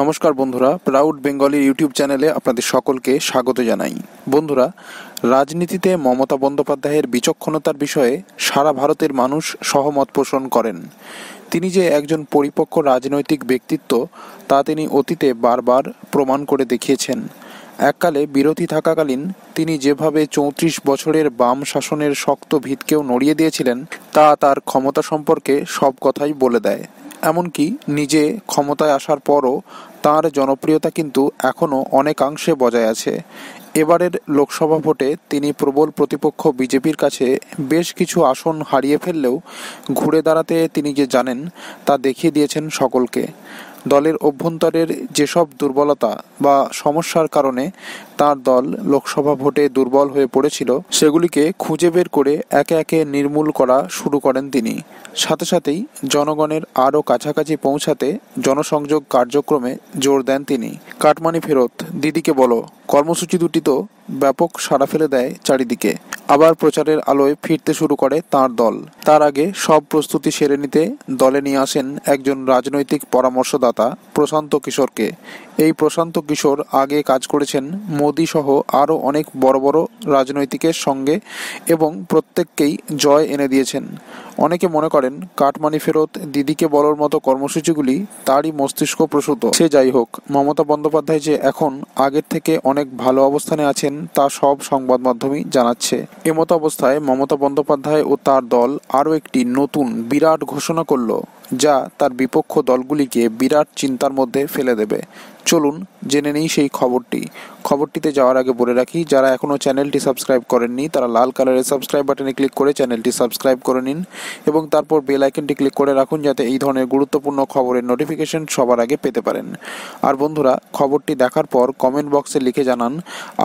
নমস্কার বন্ধুরা proud Bengali YouTube চ্যানেলে আপনাদের সকলকে স্বাগত জানাই বন্ধুরা রাজনীতিতে মমতা বন্দ্যোপাধ্যায়ের বিচক্ষণতার বিষয়ে সারা ভারতের মানুষ সহমত পোষণ করেন তিনি যে একজন পরিপক্ক রাজনৈতিক ব্যক্তিত্ব তা তিনি অতীতে বারবার প্রমাণ করে দেখিয়েছেন এককালে বিরতি থাকাকালীন তিনি যেভাবে চৌত্রিশ বছরের বাম শাসনের শক্ত ভিতকেও নড়িয়ে দিয়েছিলেন তা তার ক্ষমতা সম্পর্কে সব কথাই বলে দেয় এমনকি নিজে ক্ষমতায় আসার পরও তার জনপ্রিয়তা কিন্তু এখনও অনেকাংশে বজায় আছে এবারের লোকসভা ভোটে তিনি প্রবল প্রতিপক্ষ বিজেপির কাছে বেশ কিছু আসন হারিয়ে ফেললেও ঘুরে দাঁড়াতে তিনি যে জানেন তা দেখিয়ে দিয়েছেন সকলকে দলের অভ্যন্তরের যেসব দুর্বলতা বা সমস্যার কারণে তার দল লোকসভা ভোটে দুর্বল হয়ে পড়েছিল সেগুলিকে খুঁজে বের করে একে একে নির্মূল করা শুরু করেন তিনি সাথে সাথেই জনগণের আরও কাছাকাছি পৌঁছাতে জনসংযোগ কার্যক্রমে জোর দেন তিনি কাটমানি ফেরত দিদিকে বলো কর্মসূচি দুটি তো ব্যাপক সাড়া ফেলে দেয় চারিদিকে আবার প্রচারের আলোয় ফিরতে শুরু করে তার দল তার আগে সব প্রস্তুতি সেরে নিতে দলে নিয়ে আসেন একজন রাজনৈতিক পরামর্শদাতা প্রশান্ত কিশোরকে এই প্রশান্ত কিশোর আগে কাজ করেছেন মোদি সহ আরও অনেক বড় বড় রাজনৈতিকের সঙ্গে এবং প্রত্যেককেই জয় এনে দিয়েছেন অনেকে মনে করেন কাটমানি ফেরত দিদিকে বলার মতো কর্মসূচিগুলি তারই মস্তিষ্ক প্রসূত সে যাই হোক মমতা বন্দ্যোপাধ্যায় যে এখন আগের থেকে অনেক ভালো অবস্থানে আছেন তা সব সংবাদ মাধ্যমই জানাচ্ছে এমত অবস্থায় মমতা বন্দ্যোপাধ্যায় ও তার দল আরও একটি নতুন বিরাট ঘোষণা করল যা তার বিপক্ষ দলগুলিকে বিরাট চিন্তার মধ্যে ফেলে দেবে চলুন জেনে নিই সেই খবরটি খবরটিতে যাওয়ার আগে বলে রাখি যারা এখনও চ্যানেলটি সাবস্ক্রাইব করেননি তারা লাল কালারের সাবস্ক্রাইব বাটনে ক্লিক করে চ্যানেলটি সাবস্ক্রাইব করে নিন এবং তারপর বেল আইকনটি ক্লিক করে রাখুন যাতে এই ধরনের গুরুত্বপূর্ণ খবরের নোটিফিকেশন সবার আগে পেতে পারেন আর বন্ধুরা খবরটি দেখার পর কমেন্ট বক্সে লিখে জানান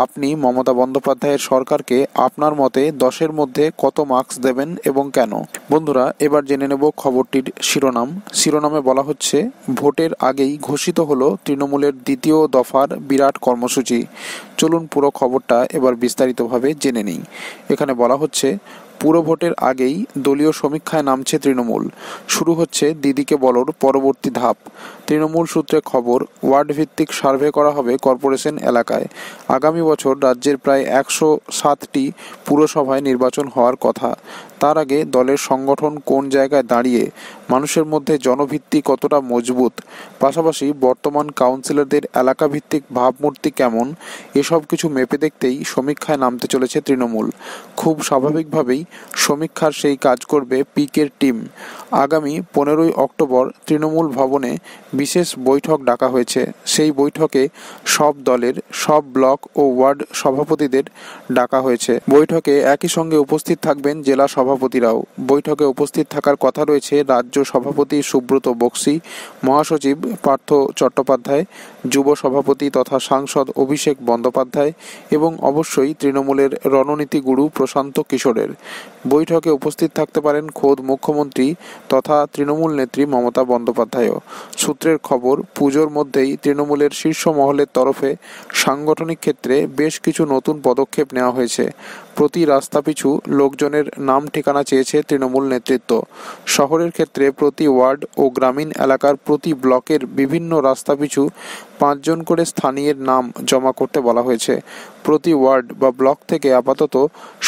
আপনি মমতা বন্দ্যোপাধ্যায়ের সরকারকে আপনার মতে দশের মধ্যে কত মার্কস দেবেন এবং কেন বন্ধুরা এবার জেনে নেব খবরটির শিরোনাম শিরোনামে বলা হচ্ছে ভোটের আগেই ঘোষিত হল তৃণমূলের দ্বিতীয় দফার বিরাট কর্মসূচি চলুন পুরো খবরটা এবার বিস্তারিতভাবে জেনে নিই এখানে বলা হচ্ছে পুরভোটের আগেই দলীয় সমীক্ষায় নামছে তৃণমূল শুরু হচ্ছে দিদিকে বলর পরবর্তী ধাপ তৃণমূল সূত্রে খবর ওয়ার্ড ভিত্তিক সার্ভে করা হবে কর্পোরেশন এলাকায় আগামী বছর রাজ্যের প্রায় একশো সাতটি পুরসভায় নির্বাচন হওয়ার কথা তার আগে দলের সংগঠন কোন জায়গায় দাঁড়িয়ে মানুষের মধ্যে জনভিত্তি কতটা মজবুত পাশাপাশি বর্তমান কাউন্সিলরদের এলাকাভিত্তিক ভাবমূর্তি কেমন এসব কিছু মেপে দেখতেই সমীক্ষায় নামতে চলেছে তৃণমূল খুব স্বাভাবিকভাবেই সমীক্ষার সেই কাজ করবে পিকের টিম আগামী পনেরোই অক্টোবর তৃণমূল ভবনে বিশেষ বৈঠক ডাকা হয়েছে সেই বৈঠকে সব দলের সব ব্লক ও ওয়ার্ড সভাপতিদের ডাকা হয়েছে বৈঠকে একই সঙ্গে উপস্থিত থাকবেন জেলা সভাপতিরাও বৈঠকে উপস্থিত থাকার কথা রয়েছে রাজ্য সভাপতি সুব্রত বক্সি মহাসচিব পার্থ চট্টোপাধ্যায় যুব সভাপতি তথা সাংসদ অভিষেক বন্দ্যোপাধ্যায় এবং অবশ্যই তৃণমূলের রণনীতি গুরু প্রশান্ত কিশোরের বৈঠকে উপস্থিত থাকতে পারেন খোদ মুখ্যমন্ত্রী তথা তৃণমূল নেত্রী মমতা বন্দ্যোপাধ্যায়ও সূত্রের খবর পুজোর মধ্যেই তৃণমূলের শীর্ষ মহলের তরফে সাংগঠনিক ক্ষেত্রে বেশ কিছু নতুন পদক্ষেপ নেওয়া হয়েছে প্রতি রাস্তা পিছু লোকজনের নাম ঠিকানা চেয়েছে তৃণমূল নেতৃত্ব শহরের ক্ষেত্রে প্রতি ওয়ার্ড ও গ্রামীণ এলাকার প্রতি ব্লকের বিভিন্ন রাস্তা পিছু পাঁচজন করে স্থানীয়ের নাম জমা করতে বলা হয়েছে প্রতি ওয়ার্ড বা ব্লক থেকে আপাতত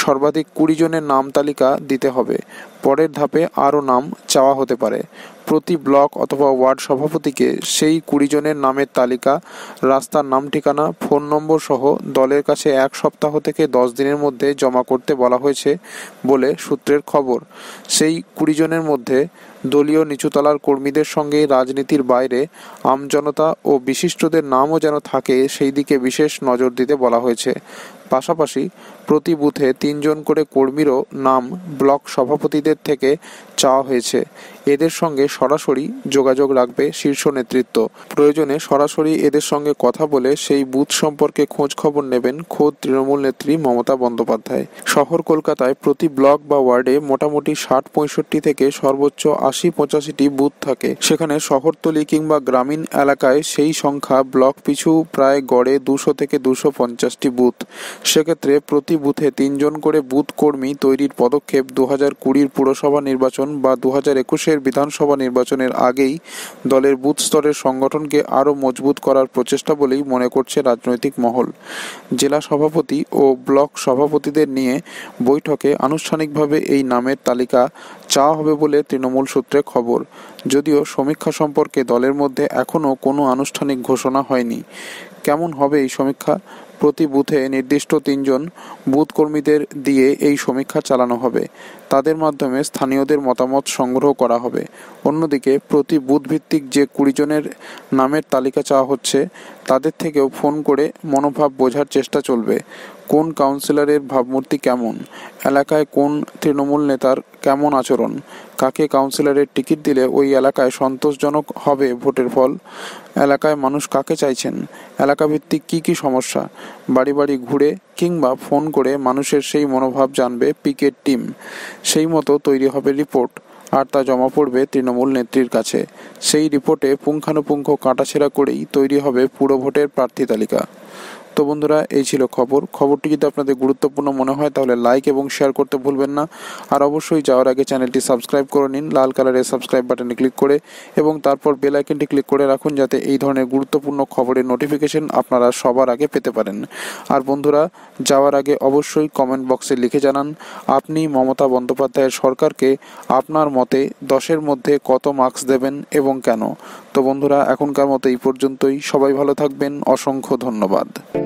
সর্বাধিক কুড়ি জনের নাম তালিকা দিতে হবে পরের ধাপে আরও নাম চাওয়া হতে পারে প্রতি ব্লক অথবা ওয়ার্ড সভাপতিকে সেই কুড়ি জনের নামের তালিকা রাস্তার নাম ঠিকানা ফোন নম্বর সহ দলের কাছে এক সপ্তাহ থেকে দশ দিনের মধ্যে জমা করতে বলা হয়েছে বলে সূত্রের খবর সেই কুড়ি জনের মধ্যে দলীয় নিচুতলার কর্মীদের সঙ্গে রাজনীতির বাইরে আমজনতা ও বিশিষ্টদের নামও যেন থাকে সেই দিকে বিশেষ নজর দিতে বলা হয়েছে পাশাপাশি প্রতি বুথে তিনজন করে কর্মীরও নাম ব্লক সভাপতিদের থেকে চাওয়া হয়েছে এদের সঙ্গে সরাসরি যোগাযোগ রাখবে শীর্ষ নেতৃত্ব প্রয়োজনে সরাসরি এদের সঙ্গে কথা বলে সেই বুথ সম্পর্কে খোঁজ খবর নেবেন খোদ তৃণমূল নেত্রী মমতা বন্দ্যোপাধ্যায় শহর কলকাতায় প্রতি ব্লক বা ওয়ার্ডে মোটামুটি ষাট পঁয়ষট্টি থেকে সর্বোচ্চ আশি পঁচাশিটি বুথ থাকে সেখানে শহরতলি কিংবা গ্রামীণ এলাকায় সেই সংখ্যা ব্লক পিছু প্রায় গড়ে দুশো থেকে দুশো পঞ্চাশটি বুথ সেক্ষেত্রে প্রতি বুথে তিনজন করে বুথ কর্মী তৈরির পদক্ষেপ দু হাজার কুড়ির পুরসভা নির্বাচন বা দু হাজার একুশের বিধানসভা নির্বাচনের আগেই দলের বুথ স্তরের সংগঠনকে আরও মজবুত করার প্রচেষ্টা বলেই মনে করছে রাজনৈতিক মহল জেলা সভাপতি ও ব্লক সভাপতিদের নিয়ে বৈঠকে আনুষ্ঠানিকভাবে এই নামের তালিকা চাওয়া হবে বলে তৃণমূল সূত্র সূত্রে খবর যদিও সমীক্ষা সম্পর্কে দলের মধ্যে এখনও কোনো আনুষ্ঠানিক ঘোষণা হয়নি কেমন হবে এই সমীক্ষা প্রতি বুথে নির্দিষ্ট তিনজন বুথ কর্মীদের দিয়ে এই সমীক্ষা চালানো হবে তাদের মাধ্যমে স্থানীয়দের মতামত সংগ্রহ করা হবে অন্যদিকে প্রতি বুথভিত্তিক যে কুড়ি জনের নামের তালিকা চাওয়া হচ্ছে তাদের থেকেও ফোন করে মনোভাব বোঝার চেষ্টা চলবে কোন কাউন্সিলরের ভাবমূর্তি কেমন এলাকায় কোন তৃণমূল নেতার কেমন আচরণ কাকে কাউন্সিলরের টিকিট দিলে ওই এলাকায় সন্তোষজনক হবে ভোটের ফল এলাকায় মানুষ কাকে চাইছেন এলাকাভিত্তিক কি কি সমস্যা বাড়ি বাড়ি ঘুরে কিংবা ফোন করে মানুষের সেই মনোভাব জানবে পিকেট টিম সেই মতো তৈরি হবে রিপোর্ট আর তা জমা পড়বে তৃণমূল নেত্রীর কাছে সেই রিপোর্টে পুঙ্খানুপুঙ্খ কাটাছেড়া করেই তৈরি হবে পুরো ভোটের প্রার্থী তালিকা তো বন্ধুরা এই ছিল খবর খবরটি যদি আপনাদের গুরুত্বপূর্ণ মনে হয় তাহলে লাইক এবং শেয়ার করতে ভুলবেন না আর অবশ্যই যাওয়ার আগে চ্যানেলটি সাবস্ক্রাইব করে নিন লাল কালারের সাবস্ক্রাইব বাটনে ক্লিক করে এবং তারপর বেল আইকনটি ক্লিক করে রাখুন যাতে এই ধরনের গুরুত্বপূর্ণ খবরের নোটিফিকেশন আপনারা সবার আগে পেতে পারেন আর বন্ধুরা যাওয়ার আগে অবশ্যই কমেন্ট বক্সে লিখে জানান আপনি মমতা বন্দ্যোপাধ্যায়ের সরকারকে আপনার মতে দশের মধ্যে কত মার্কস দেবেন এবং কেন তো বন্ধুরা এখনকার মতো এই পর্যন্তই সবাই ভালো থাকবেন অসংখ্য ধন্যবাদ